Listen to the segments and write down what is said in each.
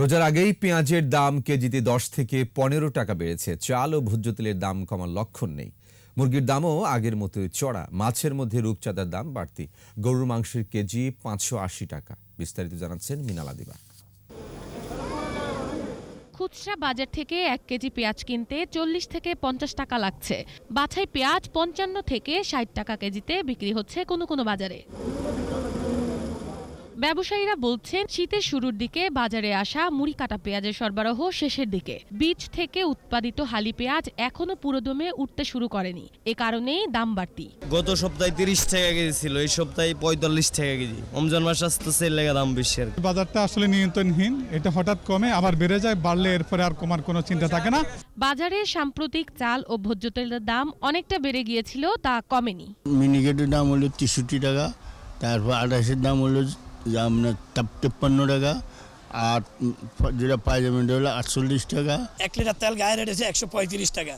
রোজার আগেই পেঁয়াজের দাম কেজিতে দশ থেকে পনেরো টাকা বেড়েছে চাল ও ভোজ্য তেলের দাম কমার লক্ষণ নেই মুরগির দামও আগের মতো চড়া মাছের মধ্যে রূপচাঁদার দাম বাড়তি গরুর মাংসের কেজি পাঁচশো আশি টাকা বিস্তারিত জানাচ্ছেন মিনালা দিবা খুচরা বাজার থেকে এক কেজি পেঁয়াজ কিনতে চল্লিশ থেকে পঞ্চাশ টাকা লাগছে বাছাই পেঁয়াজ পঞ্চান্ন থেকে ষাট টাকা কেজিতে বিক্রি হচ্ছে কোনো কোনো বাজারে ব্যবসায়ীরা বলছেন শীতের শুরুর দিকে বাজারে আসা মুড়ি কাটা পেঁয়াজের সরবরাহ শেষের দিকে বীজ থেকে উৎপাদিত হালি পেঁয়াজ এখনো পুরোদমে উঠতে শুরু করেনি এ কারণেই দাম বাড়তি গত সপ্তাহে তিরিশ টাকা কেজি ছিল এই সপ্তাহে পঁয়তাল্লিশ টাকা কেজি রমজান মাস আসতেছে লেগে দাম বেশি আর বাজারটা আসলে নিয়ন্ত্রণহীন এটা হঠাৎ কমে আবার বেড়ে যায় বাড়লে এরপরে আর কমার কোনো চিন্তা থাকে না বাজারে সাম্প্রতিক চাল ও ভোজ্য তেলের দাম অনেকটা বেড়ে গিয়েছিল তা কমেনি মিনিকেটের দাম হলো তেষট্টি টাকা তারপর আঠাশের দাম হলো যামনে 75 পড়লগা আর জড়া পাইজামেন্টোল 48 টাকা 1 লিটার তেল গায়রেতেছে 135 টাকা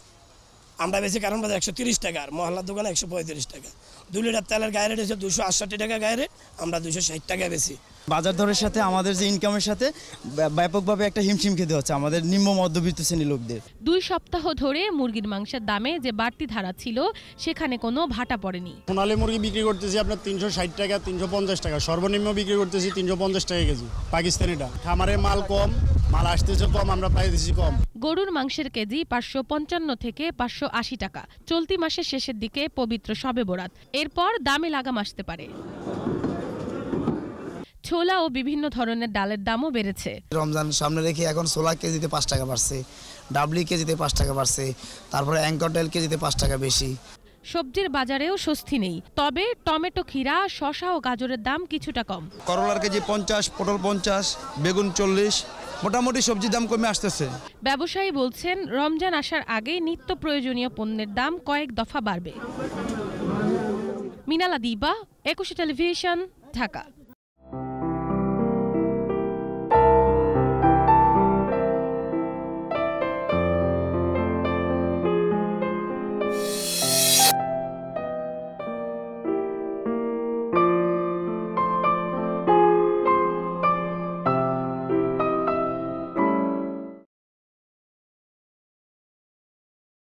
আমরা বেশি কারণ বাজার একশো তিরিশ টাকা আর মহল্লার দোকানে একশো পঁয়ত্রিশ টাকা দু লিটার তেলের গায়ে রেট হচ্ছে দুশো আটষট্টি টাকা গায়ে রেট আমরা দুশো ষাট টাকা বেশি বাজার দরের সাথে আমাদের যে ইনকামের সাথে ব্যাপকভাবে একটা হিমশিম খেতে হচ্ছে আমাদের নিম্ন মধ্যবিত্ত শ্রেণীর লোকদের দুই সপ্তাহ ধরে মুরগির মাংসের দামে যে বাড়তি ধারা ছিল সেখানে কোনো ভাটা পড়েনি সোনালি মুরগি বিক্রি করতেছি আপনার তিনশো ষাট টাকা তিনশো পঞ্চাশ টাকা সর্বনিম্ন বিক্রি করতেছি তিনশো পঞ্চাশ টাকা কেজি পাকিস্তানিটা খামারে মাল কম গরুর মাংসের কেজি পাঁচশো পঞ্চান্ন থেকে পাঁচশো আশি টাকা চলতি মাসের শেষের দিকে পবিত্র সবে বরাত এরপর দামে লাগাম আসতে পারে ছোলা ও বিভিন্ন ধরনের ডালের দামও বেড়েছে রমজান সামনে রেখে এখন ছোলা কেজিতে পাঁচ টাকা বাড়ছে ডাবলি কেজিতে পাঁচ টাকা বাড়ছে তারপরে অ্যাঙ্কর ডাল কেজিতে পাঁচ টাকা বেশি সবজির বাজারেও স্বস্তি নেই তবে টমেটো খিরা শশা ও গাজরের দাম কিছুটা কম করলার কেজি পঞ্চাশ পটল পঞ্চাশ বেগুন চল্লিশ মোটামুটি সবজির দাম কমে আসতেছে ব্যবসায়ী বলছেন রমজান আসার আগে নিত্য প্রয়োজনীয় পণ্যের দাম কয়েক দফা বাড়বে মিনালা দিবা একুশে টেলিভিশন ঢাকা